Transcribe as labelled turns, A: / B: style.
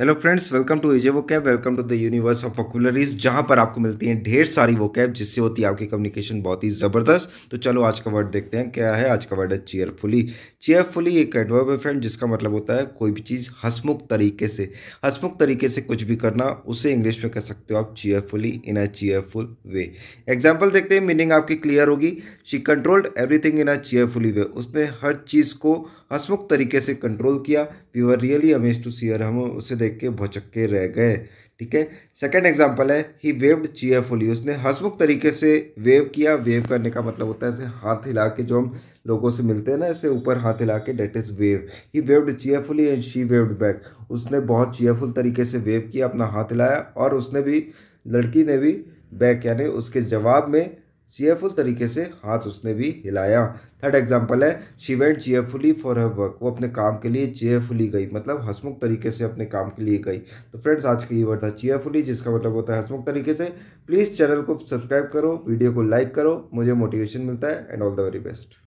A: hello friends welcome to इजे वो कैब welcome to the universe of vocabularies जहां पर आपको मिलती हैं ढेर सारी वो कैब जिससे होती है आपकी कम्युनिकेशन बहुत ही ज़बरदस्त तो चलो आज का वर्ड देखते हैं क्या है आज का वर्ड है चेयरफुली चेयरफुली एक एडवर्ब है फ्रेंड जिसका मतलब होता है कोई भी चीज़ हसमुख तरीके से हसमुख तरीके से कुछ भी करना उसे इंग्लिश में कह सकते हो आप cheerfully in a cheerful way example देखते हैं मीनिंग आपकी क्लियर होगी she controlled everything in a cheerfully way उसने हर चीज़ को हसमुख तरीके से कंट्रोल किया we were really amaze to see her हम उसे देख के भौचक्के रह गए ठीक है सेकेंड एग्जाम्पल है ही वेव्ड चीयरफुली उसने हंसमुख तरीके से वेव किया वेव करने का मतलब होता है ऐसे हाथ हिला के जो हम लोगों से मिलते हैं ना ऐसे ऊपर हाथ हिला के that is wave he waved cheerfully and she waved back उसने बहुत चीयरफुल तरीके से वेव किया अपना हाथ हिलाया और उसने भी लड़की ने भी बैक यानी उसके जवाब में चेयरफुल तरीके से हाथ उसने भी हिलाया थर्ड एग्जाम्पल है she went cheerfully for her work वो अपने काम के लिए चेयरफुली गई मतलब हसमुख तरीके से अपने काम के लिए गई तो फ्रेंड्स आज का ये वर्ड था चेयरफुली जिसका मतलब होता है हसमुख तरीके से प्लीज़ चैनल को सब्सक्राइब करो वीडियो को लाइक करो मुझे मोटिवेशन मिलता है and all the very best